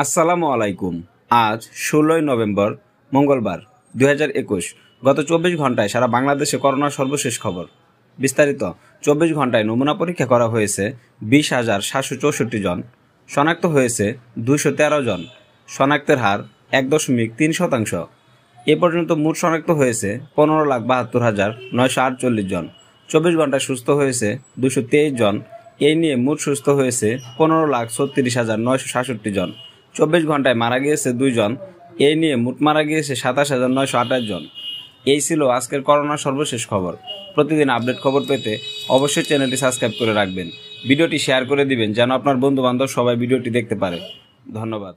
আসসালামু আলাইকুম আজ ষোলোই নভেম্বর মঙ্গলবার দু একুশ গত চব্বিশ ঘন্টায় সারা বাংলাদেশে করোনার সর্বশেষ খবর বিস্তারিত চব্বিশ ঘন্টায় নমুনা পরীক্ষা করা হয়েছে বিশ হাজার সাতশো চৌষট্টি জন শনাক্ত হয়েছে দুশো তেরো জন শনাক্তের হার এক দশমিক তিন শতাংশ এ পর্যন্ত মোট শনাক্ত হয়েছে পনেরো লাখ বাহাত্তর হাজার নয়শো আটচল্লিশ জন চব্বিশ ঘন্টায় সুস্থ হয়েছে দুশো তেইশ জন এই নিয়ে মোট সুস্থ হয়েছে পনেরো লাখ ছত্রিশ হাজার নয়শো সাতষট্টি জন চব্বিশ ঘন্টায় মারা গিয়েছে দুইজন এ নিয়ে মোট মারা গিয়েছে সাতাশ হাজার নয়শো আঠাশ জন এই ছিল আজকের করোনার সর্বশেষ খবর প্রতিদিন আপডেট খবর পেতে অবশ্যই চ্যানেলটি সাবস্ক্রাইব করে রাখবেন ভিডিওটি শেয়ার করে দিবেন যেন আপনার বন্ধুবান্ধব সবাই ভিডিওটি দেখতে পারে ধন্যবাদ